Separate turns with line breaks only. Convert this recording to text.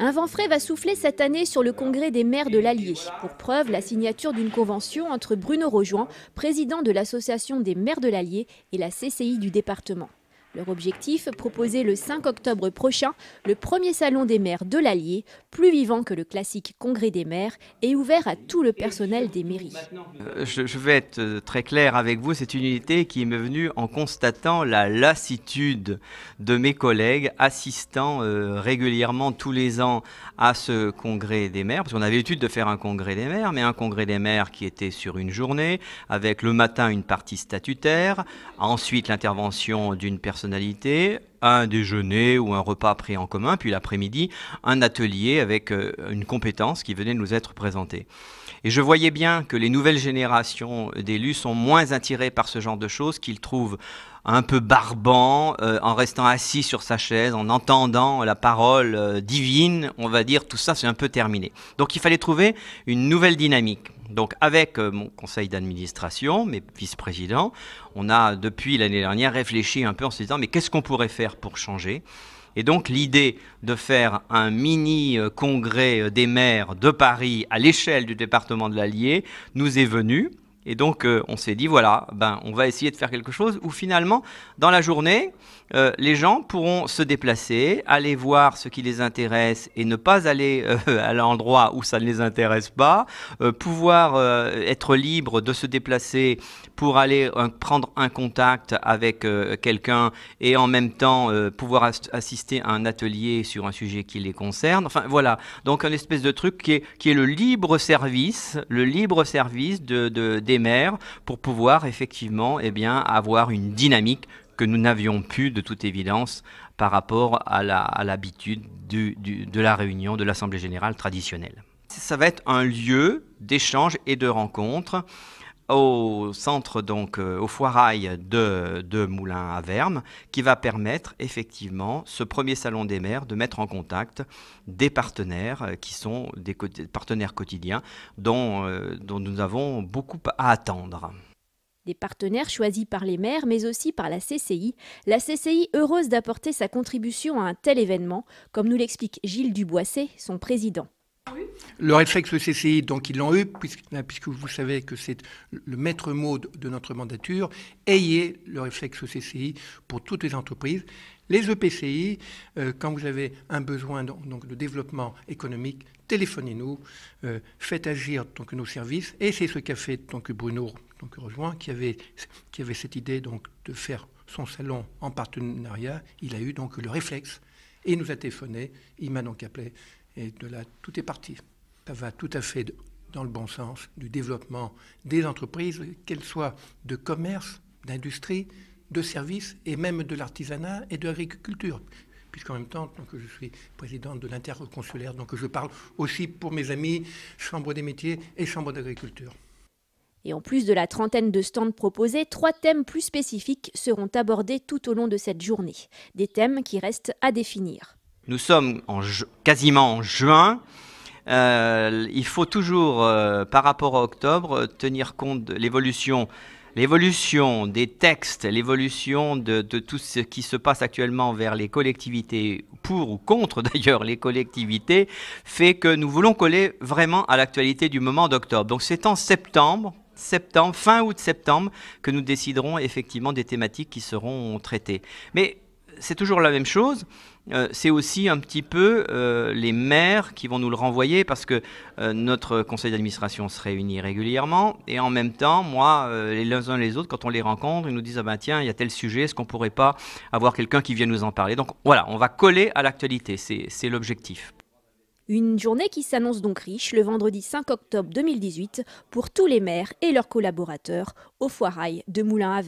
Un vent frais va souffler cette année sur le congrès des maires de l'Allier. Pour preuve, la signature d'une convention entre Bruno rejoint président de l'association des maires de l'Allier, et la CCI du département. Leur objectif, proposer le 5 octobre prochain le premier salon des maires de l'Allier, plus vivant que le classique congrès des maires et ouvert à tout le personnel des mairies.
Euh, je, vais être euh, très clair avec vous, c'est une unité qui m'est venue en constatant la lassitude de mes collègues assistant euh, régulièrement tous les ans à ce congrès des maires, parce qu'on avait l'habitude de faire un congrès des maires, mais un congrès des maires qui était sur une journée, avec le matin une partie statutaire, ensuite l'intervention d'une personne un déjeuner ou un repas pris en commun, puis l'après-midi, un atelier avec euh, une compétence qui venait de nous être présentée. Et je voyais bien que les nouvelles générations d'élus sont moins attirées par ce genre de choses qu'ils trouvent un peu barbant, euh, en restant assis sur sa chaise, en entendant la parole euh, divine, on va dire, tout ça c'est un peu terminé. Donc il fallait trouver une nouvelle dynamique. Donc avec euh, mon conseil d'administration, mes vice-présidents, on a depuis l'année dernière réfléchi un peu en se disant mais qu'est-ce qu'on pourrait faire pour changer et donc l'idée de faire un mini congrès des maires de Paris à l'échelle du département de l'Allier nous est venue. Et donc, euh, on s'est dit, voilà, ben, on va essayer de faire quelque chose où finalement, dans la journée, euh, les gens pourront se déplacer, aller voir ce qui les intéresse et ne pas aller euh, à l'endroit où ça ne les intéresse pas, pouvoir être libre de se déplacer pour aller prendre un contact avec quelqu'un et en même temps pouvoir assister à un atelier sur un sujet qui les concerne. Enfin, voilà. Donc, un espèce de truc qui est, qui est le libre service, le libre service de, de des maires pour pouvoir effectivement et eh bien, avoir une dynamique que nous n'avions pu de toute évidence par rapport à l'habitude de la réunion de l'Assemblée générale traditionnelle. Ça va être un lieu d'échange et de rencontre au centre, donc euh, au foirail de, de Moulins à Verme, qui va permettre effectivement ce premier salon des maires de mettre en contact des partenaires euh, qui sont des partenaires quotidiens dont, euh, dont nous avons beaucoup à attendre
des partenaires choisis par les maires mais aussi par la CCI. La CCI heureuse d'apporter sa contribution à un tel événement, comme nous l'explique Gilles Duboisset, son président.
Le réflexe CCI, donc ils l'ont eu, puisque, puisque, vous savez que c'est le maître mot de notre mandature. Ayez le réflexe CCI pour toutes les entreprises. Les EPCI, euh, quand vous avez un besoin donc, de développement économique, téléphonez-nous, euh, faites agir donc, nos services. Et c'est ce qu'a fait donc, Bruno donc, Rejoint, qui avait, qui avait cette idée donc, de faire son salon en partenariat. Il a eu donc le réflexe et il nous a téléphoné, il m'a donc appelé et de là, tout est parti. Ça va tout à fait dans le bon sens du développement des entreprises, qu'elles soient de commerce, d'industrie, de services et même de l'artisanat et de l'agriculture. Puisqu'en même temps, donc, je suis présidente de l'interconsulaire, donc je parle aussi pour mes amis Chambre des métiers et Chambre d'agriculture.
Et en plus de la trentaine de stands proposés, trois thèmes plus spécifiques seront abordés tout au long de cette journée. Des thèmes qui restent à définir
nous sommes en quasiment en juin. Euh, il faut toujours, euh, par rapport à octobre, tenir compte de l'évolution, l'évolution des textes, l'évolution de, tout ce qui se passe actuellement vers les collectivités, pour ou contre d'ailleurs les collectivités, fait que nous voulons coller vraiment à l'actualité du moment d'octobre. Donc c'est en septembre. Septembre, fin août-septembre, que nous déciderons effectivement des thématiques qui seront traitées. Mais c'est toujours la même chose. Euh, c'est aussi un petit peu euh, les maires qui vont nous le renvoyer parce que euh, notre conseil d'administration se réunit régulièrement et en même temps, moi, les uns les autres, quand on les rencontre, ils nous disent ah ben tiens, il y a tel sujet, est-ce qu'on pourrait pas avoir quelqu'un qui vienne nous en parler Donc voilà, on va coller à l'actualité, c'est l'objectif.
Une journée qui s'annonce donc riche le vendredi 5 octobre 2018 pour tous les maires et leurs collaborateurs au foirail de Moulins à